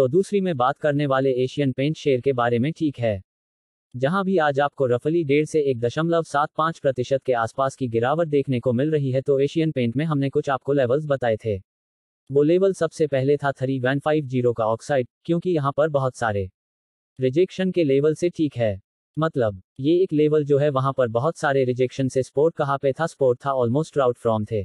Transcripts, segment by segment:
तो दूसरी में बात करने वाले एशियन पेंट शेयर के बारे में ठीक है जहां भी आज आपको रफली डेढ़ से एक दशमलव सात पाँच प्रतिशत के आसपास की गिरावट देखने को मिल रही है तो एशियन पेंट में हमने कुछ आपको लेवल्स बताए थे वो लेवल सबसे पहले था थ्री वन फाइव जीरो का ऑक्साइड क्योंकि यहाँ पर बहुत सारे रिजेक्शन के लेवल से ठीक है मतलब ये एक लेवल जो है वहाँ पर बहुत सारे रिजेक्शन से स्पोर्ट कहाँ पे था स्पोर्ट था almost round from the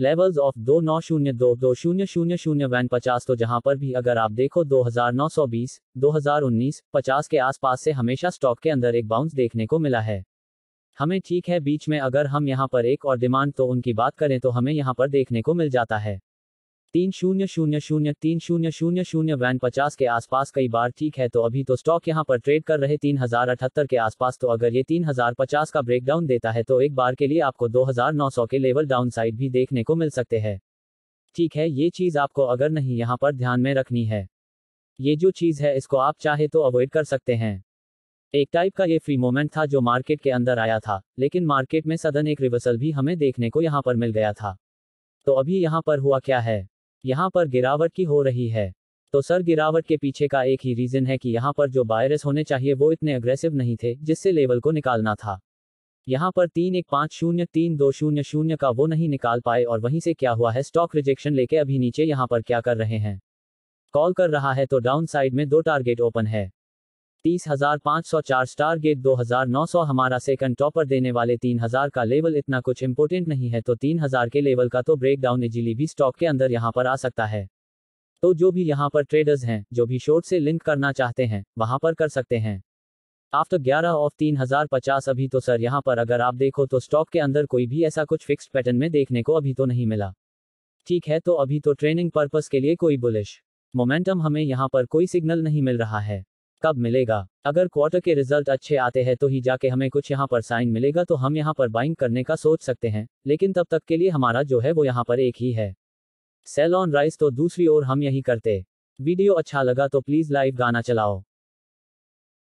levels of दो नौ शून्य दो दो शून्य शून्य शून्य वैन पचास तो जहां पर भी अगर आप देखो 2920, 2019, 50 के आसपास से हमेशा स्टॉक के अंदर एक बाउंस देखने को मिला है हमें ठीक है बीच में अगर हम यहाँ पर एक और डिमांड तो उनकी बात करें तो हमें यहाँ पर देखने को मिल जाता है तीन शून्य शून्य शून्य तीन शून्य शून्य शून्य वैन पचास के आसपास कई बार ठीक है तो अभी तो स्टॉक यहां पर ट्रेड कर रहे तीन हजार अठहत्तर के आसपास तो अगर ये तीन हजार पचास का ब्रेकडाउन देता है तो एक बार के लिए आपको दो हजार नौ सौ के लेवल डाउन साइड भी देखने को मिल सकते हैं ठीक है ये चीज आपको अगर नहीं यहाँ पर ध्यान में रखनी है ये जो चीज है इसको आप चाहे तो अवॉइड कर सकते हैं एक टाइप का ये फ्री मोमेंट था जो मार्केट के अंदर आया था लेकिन मार्केट में सदन एक रिवर्सल भी हमें देखने को यहाँ पर मिल गया था तो अभी यहाँ पर हुआ क्या है यहाँ पर गिरावट की हो रही है तो सर गिरावट के पीछे का एक ही रीजन है कि यहाँ पर जो बायरस होने चाहिए वो इतने अग्रेसिव नहीं थे जिससे लेवल को निकालना था यहाँ पर तीन एक पाँच शून्य तीन दो शून्य शून्य का वो नहीं निकाल पाए और वहीं से क्या हुआ है स्टॉक रिजेक्शन लेके अभी नीचे यहाँ पर क्या कर रहे हैं कॉल कर रहा है तो डाउन साइड में दो टारगेट ओपन है तीस हजार पाँच सौ चार स्टार गेट दो हजार नौ सौ हमारा सेकंड टॉपर देने वाले तीन हजार का लेवल इतना कुछ इम्पोर्टेंट नहीं है तो तीन हजार के लेवल का तो ब्रेक डाउन इजिली भी स्टॉक के अंदर यहाँ पर आ सकता है तो जो भी यहाँ पर ट्रेडर्स हैं जो भी शोर्ट से लिंक करना चाहते हैं वहाँ पर कर सकते हैं आफ्टर ग्यारह ऑफ तीन हजार पचास अभी तो सर यहाँ पर अगर आप देखो तो स्टॉक के अंदर कोई भी ऐसा कुछ फिक्स पैटर्न में देखने को अभी तो नहीं मिला ठीक है तो अभी तो ट्रेनिंग पर्पज़ के लिए कोई बुलिश मोमेंटम हमें यहाँ पर कोई सिग्नल नहीं मिल रहा है कब मिलेगा अगर क्वार्टर के रिजल्ट अच्छे आते हैं तो ही जाके हमें कुछ यहाँ पर साइन मिलेगा तो हम यहाँ पर बाइंग करने का सोच सकते हैं लेकिन तब तक के लिए हमारा जो है वो यहाँ पर एक ही है सेल ऑन राइस तो दूसरी ओर हम यही करते वीडियो अच्छा लगा तो प्लीज लाइव गाना चलाओ